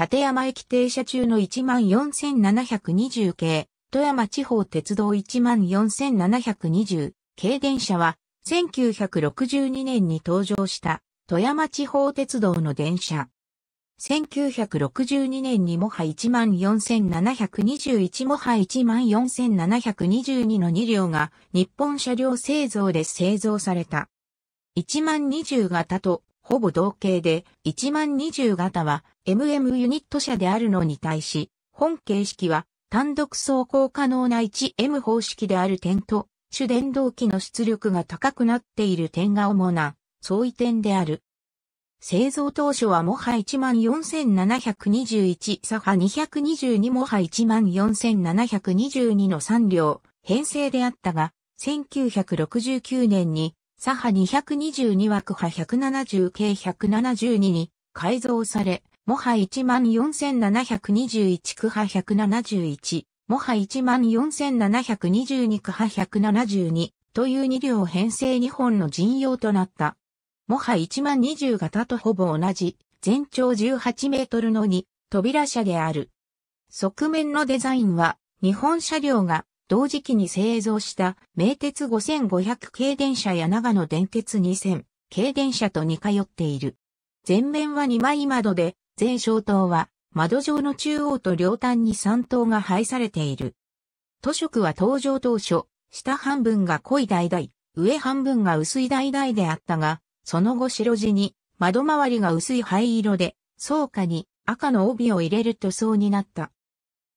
立山駅停車中の14720系、富山地方鉄道14720系電車は、1962年に登場した富山地方鉄道の電車。1962年にもは14721もは14722の2両が日本車両製造で製造された。1万20型とほぼ同型で1万20型は MM ユニット車であるのに対し、本形式は単独走行可能な 1M 方式である点と、主電動機の出力が高くなっている点が主な相違点である。製造当初はもは14721左派222もは14722の3両編成であったが、1969年に左派222枠派170系172に改造され、モハ14721区派171、モハ14722区派172という2両編成2本の陣容となった。モハ120型とほぼ同じ、全長18メートルの2、扉車である。側面のデザインは、日本車両が同時期に製造した名鉄5500系電車や長野電鉄2000系電車と似通っている。前面は2枚窓で全小塔は、窓状の中央と両端に三塔が配されている。図色は登場当初、下半分が濃い橙、上半分が薄い橙であったが、その後白地に、窓周りが薄い灰色で、草下に赤の帯を入れる塗装になった。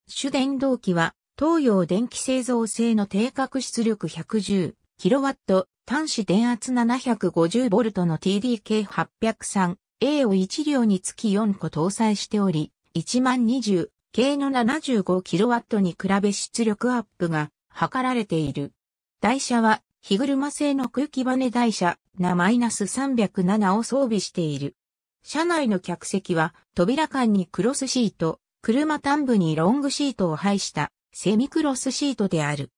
主電動機は、東洋電気製造製の定格出力 110kW、端子電圧 750V の TDK803 A を1両につき4個搭載しており、1020系の 75kW に比べ出力アップが図られている。台車は、日車製の空気バネ台車な -307 を装備している。車内の客席は、扉間にクロスシート、車端部にロングシートを配したセミクロスシートである。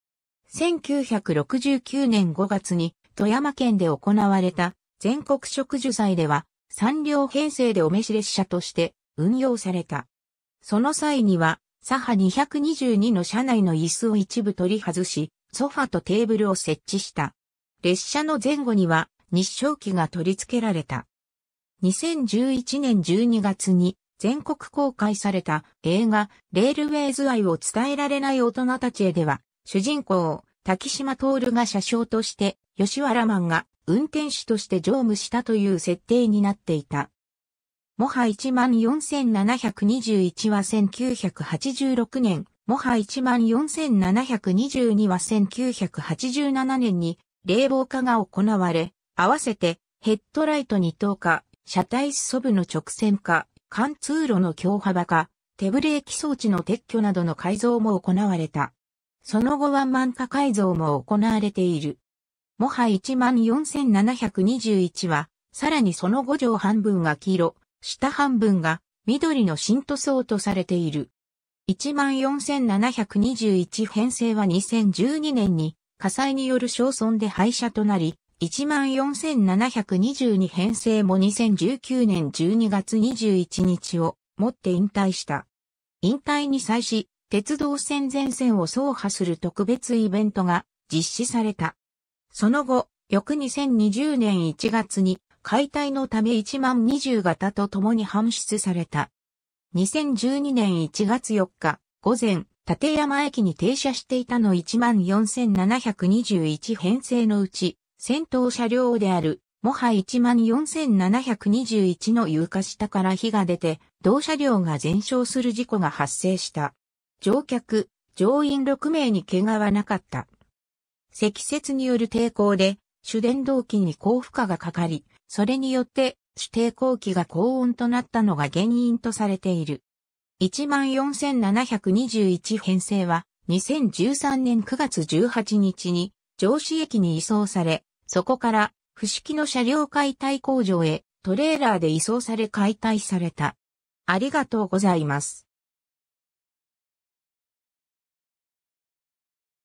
1969年5月に富山県で行われた全国植樹祭では3両編成でお召し列車として運用された。その際には、左派222の車内の椅子を一部取り外し、ソファとテーブルを設置した。列車の前後には日照機が取り付けられた。2011年12月に全国公開された映画レールウェイズ愛を伝えられない大人たちへでは主人公滝島徹が車掌として吉原マンが運転手として乗務したという設定になっていた。モハ14721は1986年、モハ14722は1987年に冷房化が行われ、合わせてヘッドライトに等化、車体素部の直線化、貫通路の強幅化、手ブレーキ装置の撤去などの改造も行われた。その後は満化改造も行われている。もは14721は、さらにその5条半分が黄色、下半分が緑の新塗装とされている。14721編成は2012年に火災による焼損で廃車となり、14722編成も2019年12月21日をもって引退した。引退に際し、鉄道線全線を走破する特別イベントが実施された。その後、翌2020年1月に解体のため1万20型と共に搬出された。2012年1月4日午前、立山駅に停車していたの1万4721編成のうち、先頭車両である、もは1万4721の床下から火が出て、同車両が全焼する事故が発生した。乗客、乗員6名に怪我はなかった。積雪による抵抗で、主電動機に高負荷がかかり、それによって主抵抗機が高温となったのが原因とされている。14721編成は2013年9月18日に上市駅に移送され、そこから不式の車両解体工場へトレーラーで移送され解体された。ありがとうございます。